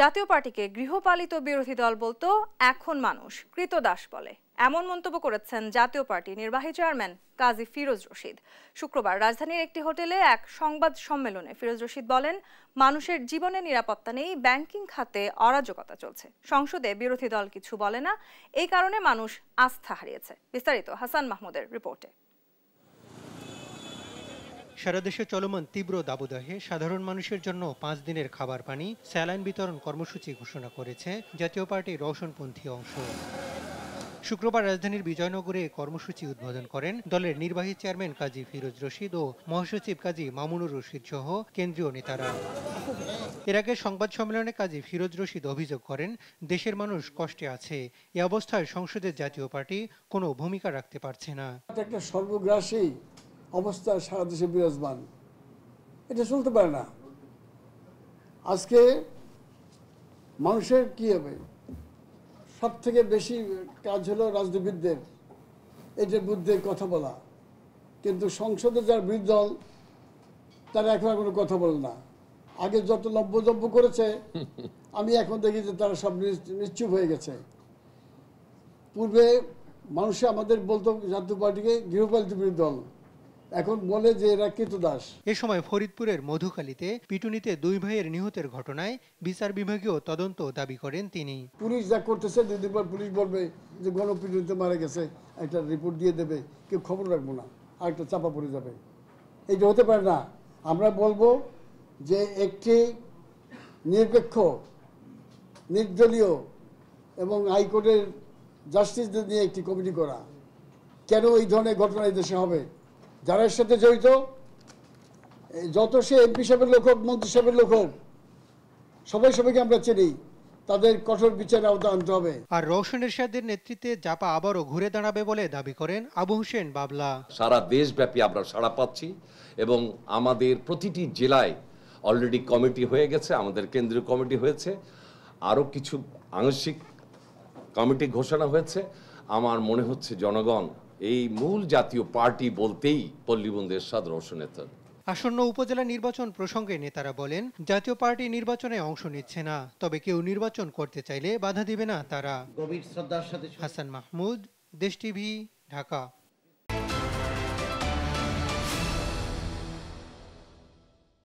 জাতীয় পার্টিকে গৃহপালিত বিরোধী দল বলতো এখন মানুষ কৃতদাস বলে এমন মন্তব্য করেছেন জাতীয় পার্টি নির্বাহী চেয়ারম্যান কাজী ফিরোজ রশিদ শুক্রবার রাজধানীর একটি হোটেলে এক সংবাদ সম্মেলনে ফিরোজ রশিদ বলেন মানুষের জীবনে নিরাপত্তা নেই ব্যাংকিং খাতে অরাজকতা চলছে সংসদে বিরোধী দল কিছু বলে না এই কারণে মানুষ আস্থা হারিয়েছে বিস্তারিত হাসান মাহমুদের রিপোর্টে সারা দেশে চলমান তীব্র দাবদাহে সাধারণ মানুষের জন্য পাঁচ দিনের খাবার পানি স্যালাইন বিতরণ কর্মসূচি ঘোষণা করেছে জাতীয় পার্টির রওশনপন্থী অংশ শুক্রবার রাজধানীর বিজয়নগরে কর্মসূচি উদ্বোধন করেন দলের নির্বাহী চেয়ারম্যান কাজী ফিরোজ রশিদ ও মহাসচিব কাজী মামুনুর রশিদ সহ কেন্দ্রীয় নেতারা এর আগে সংবাদ সম্মেলনে কাজী ফিরোজ রশিদ অভিযোগ করেন দেশের মানুষ কষ্টে আছে এ অবস্থায় সংসদের জাতীয় পার্টি কোনো ভূমিকা রাখতে পারছে না একটা সর্বগ্রাসী অবস্থা সারা দেশে বিরাজমান এটা চলতে পারে না আজকে মানুষের কি হবে সব থেকে বেশি কাজ হলো রাজনীতিবিদদের এদের বুদ্ধে কথা বলা কিন্তু সংসদে যার বিরুদ্ধ দল তারা এখন কোনো কথা বলে না আগে যত লব্যজব্য করেছে আমি এখন দেখি যে তারা সব নিশ্চুপ হয়ে গেছে পূর্বে মানুষে আমাদের বলতো জাতীয় পার্টিকে গৃহপালিত বিরোধী দল এখন বলে যে এরা দাস এ সময় ফরিদপুরের মধুখালীতে পিটুনিতে দুই ভাইয়ের নিহতের ঘটনায় বিচার বিভাগীয় তদন্ত দাবি করেন তিনি পুলিশ যা করতেছে যদি পর পুলিশ বলবে যে গণপিটুনিতে মারা গেছে একটা রিপোর্ট দিয়ে দেবে কেউ খবর রাখবো না আর একটা চাপা পড়ে যাবে এইটা হতে পারে না আমরা বলবো যে একটি নিরপেক্ষ নির্দলীয় এবং হাইকোর্টের জাস্টিসদের নিয়ে একটি কমিটি করা কেন এই ধরনের ঘটনা এই দেশে হবে যারা এর সাথে জড়িত যত সে এমপি সাহেবের লোক হোক মন্ত্রী সাহেবের লোক হোক সবাই সবাইকে আমরা চিনি তাদের কঠোর বিচারে আওতা আনতে হবে আর রৌশন এরশাদের নেতৃত্বে জাপা আবারও ঘুরে দাঁড়াবে বলে দাবি করেন আবু হোসেন বাবলা সারা দেশব্যাপী আমরা সাড়া পাচ্ছি এবং আমাদের প্রতিটি জেলায় অলরেডি কমিটি হয়ে গেছে আমাদের কেন্দ্রীয় কমিটি হয়েছে আরও কিছু আংশিক কমিটি ঘোষণা হয়েছে আমার মনে হচ্ছে জনগণ এই মূল জাতীয় পার্টি বলতেই পল্লীবন্ধু এরশাদ রওশনেতার আসন্ন উপজেলা নির্বাচন প্রসঙ্গে নেতারা বলেন জাতীয় পার্টি নির্বাচনে অংশ নিচ্ছে না তবে কেউ নির্বাচন করতে চাইলে বাধা দিবে না তারা হাসান মাহমুদ দেশ টিভি ঢাকা